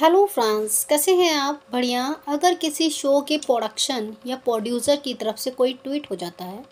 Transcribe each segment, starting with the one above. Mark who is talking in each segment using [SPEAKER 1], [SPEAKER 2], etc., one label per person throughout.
[SPEAKER 1] hello France कैसे हैं आप बढ़िया अगर किसी शो के प्रोडक्शन या प्रोड्यूसर की तरफ से कोई ट्वीट हो जाता है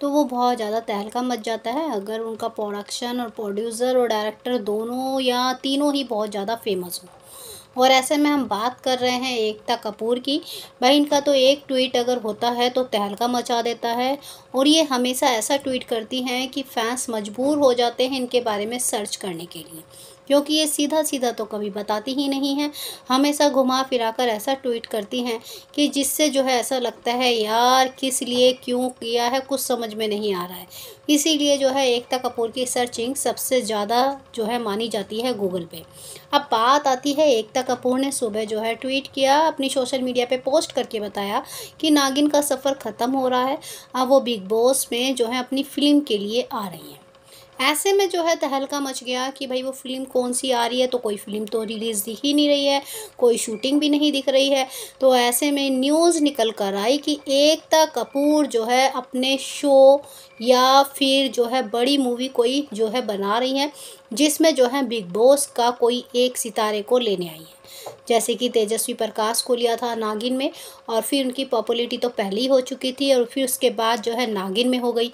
[SPEAKER 1] तो वो बहुत ज़्यादा तहलका मच जाता है अगर उनका प्रोडक्शन और प्रोड्यूसर और डायरेक्टर दोनों या तीनों ही बहुत ज़्यादा फेमस हो और ऐसे में हम बात कर रहे हैं एकता कपूर की भाई इनका तो एक ट्वीट अगर होता है तो तहलका मचा देता है और ये हमेशा ऐसा ट्वीट करती हैं कि फैंस मजबूर हो जाते हैं इनके बारे में सर्च करने के लिए क्योंकि ये सीधा सीधा तो कभी बताती ही नहीं है हमेशा घुमा फिरा कर ऐसा ट्वीट करती हैं कि जिससे जो है ऐसा लगता है यार किस लिए क्यों किया है कुछ समझ में नहीं आ रहा है इसीलिए जो है एकता कपूर की सर्चिंग सबसे ज़्यादा जो है मानी जाती है गूगल पे अब बात आती है एकता कपूर ने सुबह जो है ट्वीट किया अपनी सोशल मीडिया पर पोस्ट करके बताया कि नागिन का सफ़र ख़त्म हो रहा है अब वो बिग बॉस में जो है अपनी फिल्म के लिए आ रही हैं ऐसे में जो है तहलका मच गया कि भाई वो फिल्म कौन सी आ रही है तो कोई फिल्म तो रिलीज़ दिख ही नहीं रही है कोई शूटिंग भी नहीं दिख रही है तो ऐसे में न्यूज़ निकल कर आई कि एकता कपूर जो है अपने शो या फिर जो है बड़ी मूवी कोई जो है बना रही है जिसमें जो है बिग बॉस का कोई एक सितारे को लेने आई है जैसे कि तेजस्वी प्रकाश को लिया था नागिन में और फिर उनकी पॉपुलरिटी तो पहले ही हो चुकी थी और फिर उसके बाद जो है नागिन में हो गई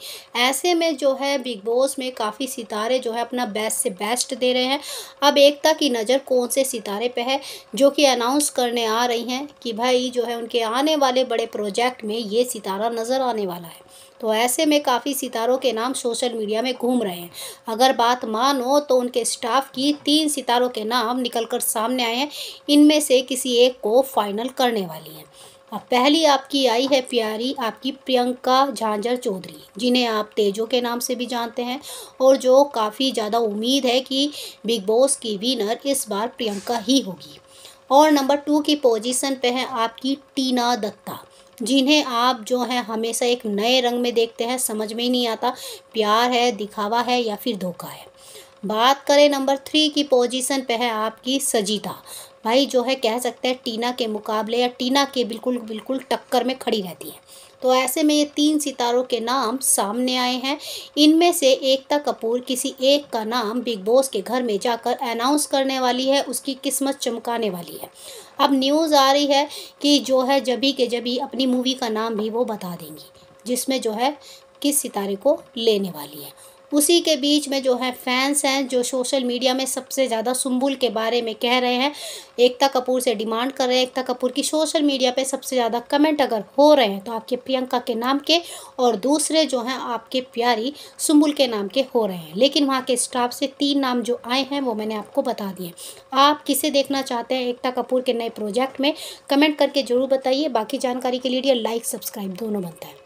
[SPEAKER 1] ऐसे में जो है बिग बॉस में काफ़ी सितारे जो है अपना बेस्ट से बेस्ट दे रहे हैं अब एकता की नज़र कौन से सितारे पर है जो कि अनाउंस करने आ रही हैं कि भाई जो है उनके आने वाले बड़े प्रोजेक्ट में ये सितारा नज़र आने वाला है तो ऐसे में काफ़ी सितारों के नाम सोशल मीडिया में घूम रहे हैं अगर बात मानो तो उनके स्टाफ की तीन सितारों के नाम निकलकर सामने आए हैं इनमें से किसी एक को फाइनल करने वाली हैं अब पहली आपकी आई है प्यारी आपकी प्रियंका झांझर चौधरी जिन्हें आप तेजो के नाम से भी जानते हैं और जो काफ़ी ज़्यादा उम्मीद है कि बिग बॉस की विनर इस बार प्रियंका ही होगी और नंबर टू की पोजीशन पे है आपकी टीना दत्ता जिन्हें आप जो है हमेशा एक नए रंग में देखते हैं समझ में ही नहीं आता प्यार है दिखावा है या फिर धोखा है बात करें नंबर थ्री की पोजीशन पे है आपकी सजीता भाई जो है कह सकते हैं टीना के मुकाबले या टीना के बिल्कुल बिल्कुल टक्कर में खड़ी रहती है तो ऐसे में ये तीन सितारों के नाम सामने आए हैं इनमें से एकता कपूर किसी एक का नाम बिग बॉस के घर में जाकर अनाउंस करने वाली है उसकी किस्मत चमकाने वाली है अब न्यूज़ आ रही है कि जो है जभी के जभी अपनी मूवी का नाम भी वो बता देंगी जिसमें जो है किस सितारे को लेने वाली है उसी के बीच में जो है फैंस हैं जो सोशल मीडिया में सबसे ज़्यादा सुम्बुल के बारे में कह रहे हैं एकता कपूर से डिमांड कर रहे हैं एकता कपूर की सोशल मीडिया पे सबसे ज़्यादा कमेंट अगर हो रहे हैं तो आपके प्रियंका के नाम के और दूसरे जो हैं आपके प्यारी सुम्बुल के नाम के हो रहे हैं लेकिन वहाँ के स्टाफ से तीन नाम जो आए हैं वो मैंने आपको बता दिए आप किसे देखना चाहते हैं एकता कपूर के नए प्रोजेक्ट में कमेंट करके ज़रूर बताइए बाकी जानकारी के लिए लाइक सब्सक्राइब दोनों बनता है